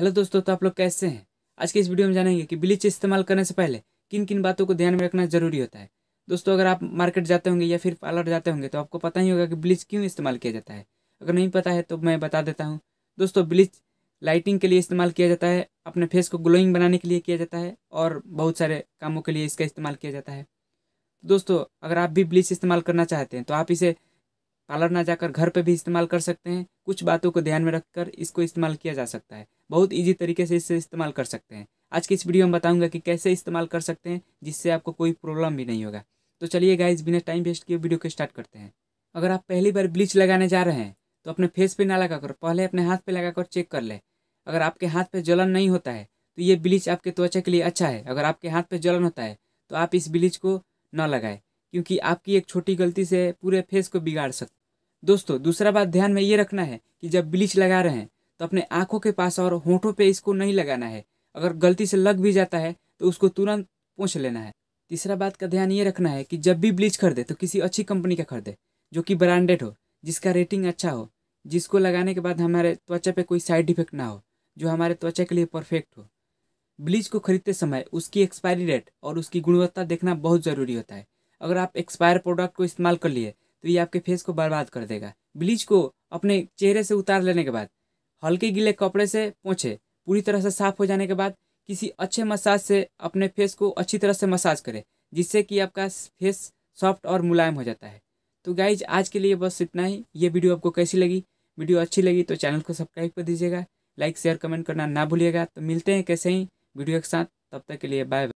hello दोस्तों तो आप लोग कैसे हैं आज के इस वीडियो में जानेंगे कि ब्लीच इस्तेमाल करने से पहले किन किन बातों को ध्यान में रखना जरूरी होता है दोस्तों अगर आप मार्केट जाते होंगे या फिर पार्लर जाते होंगे तो आपको पता ही होगा कि ब्लीच क्यों इस्तेमाल किया जाता है अगर नहीं पता है तो मैं बता देता हूँ दोस्तों ब्लीच लाइटिंग के लिए इस्तेमाल किया जाता है अपने फेस को ग्लोइंग बनाने के लिए किया जाता है और बहुत सारे कामों के लिए इसका इस्तेमाल किया जाता है दोस्तों अगर आप भी ब्लीच इस्तेमाल करना चाहते हैं तो आप इसे पार्लर ना जाकर घर पर भी इस्तेमाल कर सकते हैं कुछ बातों को ध्यान में रखकर इसको इस्तेमाल किया जा सकता है बहुत ईजी तरीके से इससे इस्तेमाल कर सकते हैं आज की इस वीडियो में बताऊँगा कि कैसे इस्तेमाल कर सकते हैं जिससे आपको कोई प्रॉब्लम भी नहीं होगा तो चलिए गाइज बिना टाइम वेस्ट किए वीडियो को स्टार्ट करते हैं अगर आप पहली बार ब्लीच लगाने जा रहे हैं तो अपने फेस पे ना लगा कर पहले अपने हाथ पे लगाकर चेक कर ले अगर आपके हाथ पे जलन नहीं होता है तो ये ब्लीच आपके त्वचा के लिए अच्छा है अगर आपके हाथ पे जलन होता है तो आप इस ब्लीच को न लगाएं क्योंकि आपकी एक छोटी गलती से पूरे फेस को बिगाड़ सकते दोस्तों दूसरा बात ध्यान में ये रखना है कि जब ब्लीच लगा रहे हैं तो अपने आंखों के पास और होठों पे इसको नहीं लगाना है अगर गलती से लग भी जाता है तो उसको तुरंत पूछ लेना है तीसरा बात का ध्यान ये रखना है कि जब भी ब्लीच खरीदे तो किसी अच्छी कंपनी का खरीदे जो कि ब्रांडेड हो जिसका रेटिंग अच्छा हो जिसको लगाने के बाद हमारे त्वचा पे कोई साइड इफेक्ट ना हो जो हमारे त्वचा के लिए परफेक्ट हो ब्लीच को खरीदते समय उसकी एक्सपायरी डेट और उसकी गुणवत्ता देखना बहुत ज़रूरी होता है अगर आप एक्सपायर प्रोडक्ट को इस्तेमाल कर लिए तो ये आपके फेस को बर्बाद कर देगा ब्लीच को अपने चेहरे से उतार लेने के बाद हल्के गीले कपड़े से पोंछे पूरी तरह से साफ हो जाने के बाद किसी अच्छे मसाज से अपने फेस को अच्छी तरह से मसाज करें जिससे कि आपका फेस सॉफ्ट और मुलायम हो जाता है तो गाइज आज के लिए बस इतना ही ये वीडियो आपको कैसी लगी वीडियो अच्छी लगी तो चैनल को सब्सक्राइब कर दीजिएगा लाइक शेयर कमेंट करना ना भूलिएगा तो मिलते हैं कैसे ही वीडियो के साथ तब तक के लिए बाय